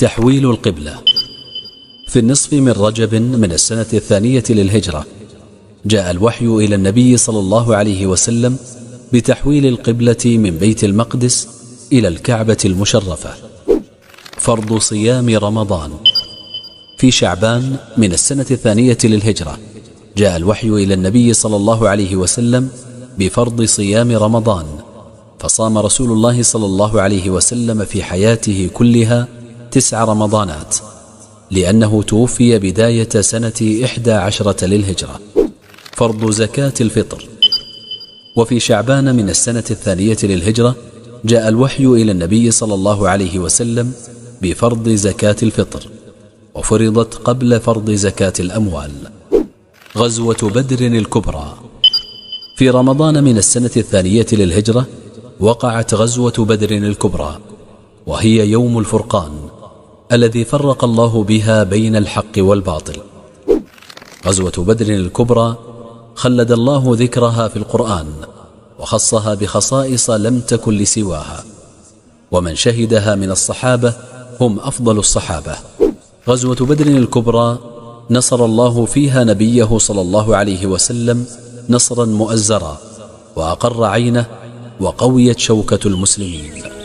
تحويل القبلة في النصف من رجب من السنة الثانية للهجرة جاء الوحي إلى النبي صلى الله عليه وسلم بتحويل القبلة من بيت المقدس إلى الكعبة المشرفة فرض صيام رمضان في شعبان من السنة الثانية للهجرة جاء الوحي إلى النبي صلى الله عليه وسلم بفرض صيام رمضان فصام رسول الله صلى الله عليه وسلم في حياته كلها تسع رمضانات لأنه توفي بداية سنة إحدى عشرة للهجرة فرض زكاة الفطر وفي شعبان من السنة الثانية للهجرة جاء الوحي إلى النبي صلى الله عليه وسلم بفرض زكاة الفطر وفرضت قبل فرض زكاة الأموال غزوة بدر الكبرى في رمضان من السنة الثانية للهجرة وقعت غزوة بدر الكبرى وهي يوم الفرقان الذي فرق الله بها بين الحق والباطل غزوة بدر الكبرى خلد الله ذكرها في القرآن وخصها بخصائص لم تكن لسواها ومن شهدها من الصحابة هم أفضل الصحابة غزوة بدر الكبرى نصر الله فيها نبيه صلى الله عليه وسلم نصرا مؤزرا وأقر عينه وقويت شوكة المسلمين